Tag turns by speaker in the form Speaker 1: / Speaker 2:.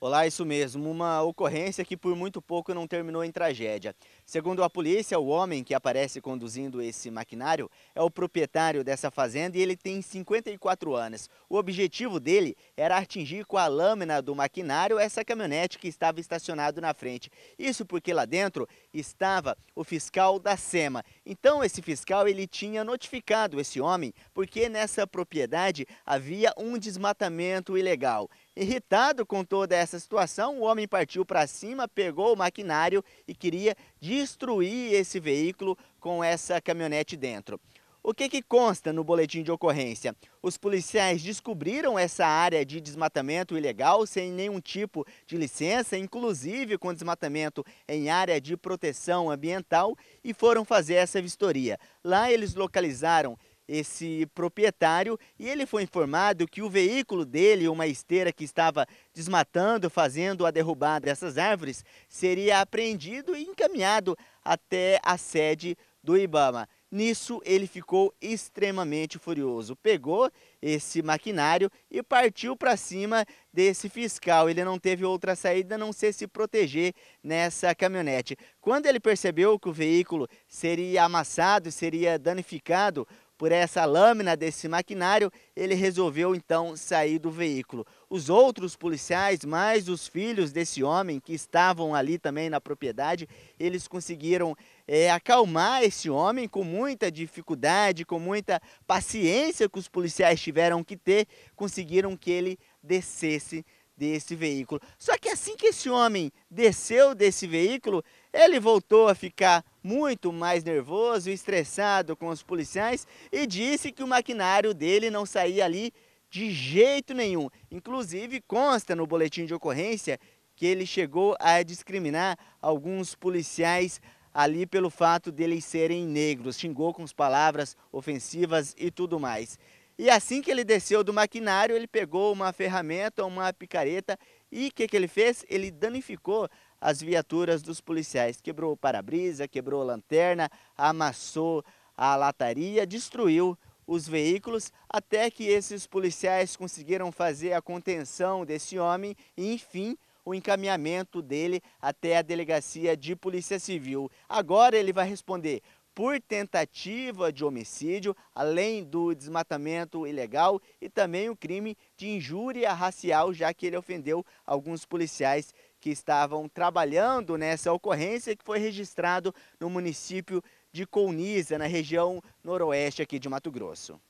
Speaker 1: Olá, isso mesmo, uma ocorrência que por muito pouco não terminou em tragédia. Segundo a polícia, o homem que aparece conduzindo esse maquinário é o proprietário dessa fazenda e ele tem 54 anos. O objetivo dele era atingir com a lâmina do maquinário essa caminhonete que estava estacionado na frente. Isso porque lá dentro estava o fiscal da SEMA. Então esse fiscal ele tinha notificado esse homem porque nessa propriedade havia um desmatamento ilegal. Irritado com toda essa essa situação, o homem partiu para cima, pegou o maquinário e queria destruir esse veículo com essa caminhonete dentro. O que, que, consta no boletim de ocorrência? Os policiais descobriram essa área de desmatamento ilegal sem nenhum tipo de licença, inclusive com desmatamento em área de proteção ambiental, e foram fazer essa vistoria. Lá eles localizaram esse proprietário e ele foi informado que o veículo dele, uma esteira que estava desmatando, fazendo a derrubada dessas árvores, seria apreendido e encaminhado até a sede do Ibama. Nisso ele ficou extremamente furioso. Pegou esse maquinário e partiu para cima desse fiscal. Ele não teve outra saída a não ser se proteger nessa caminhonete. Quando ele percebeu que o veículo seria amassado, seria danificado, por essa lâmina desse maquinário, ele resolveu então sair do veículo. Os outros policiais, mais os filhos desse homem que estavam ali também na propriedade, eles conseguiram é, acalmar esse homem com muita dificuldade, com muita paciência que os policiais tiveram que ter, conseguiram que ele descesse desse veículo. Só que assim que esse homem desceu desse veículo, ele voltou a ficar muito mais nervoso, estressado com os policiais e disse que o maquinário dele não saía ali de jeito nenhum. Inclusive, consta no boletim de ocorrência que ele chegou a discriminar alguns policiais ali pelo fato deles serem negros, xingou com palavras ofensivas e tudo mais. E assim que ele desceu do maquinário, ele pegou uma ferramenta, uma picareta e o que, que ele fez? Ele danificou as viaturas dos policiais. Quebrou o para-brisa, quebrou a lanterna, amassou a lataria, destruiu os veículos até que esses policiais conseguiram fazer a contenção desse homem e, enfim, o encaminhamento dele até a delegacia de polícia civil. Agora ele vai responder por tentativa de homicídio, além do desmatamento ilegal e também o crime de injúria racial, já que ele ofendeu alguns policiais que estavam trabalhando nessa ocorrência que foi registrado no município de Colniza, na região noroeste aqui de Mato Grosso.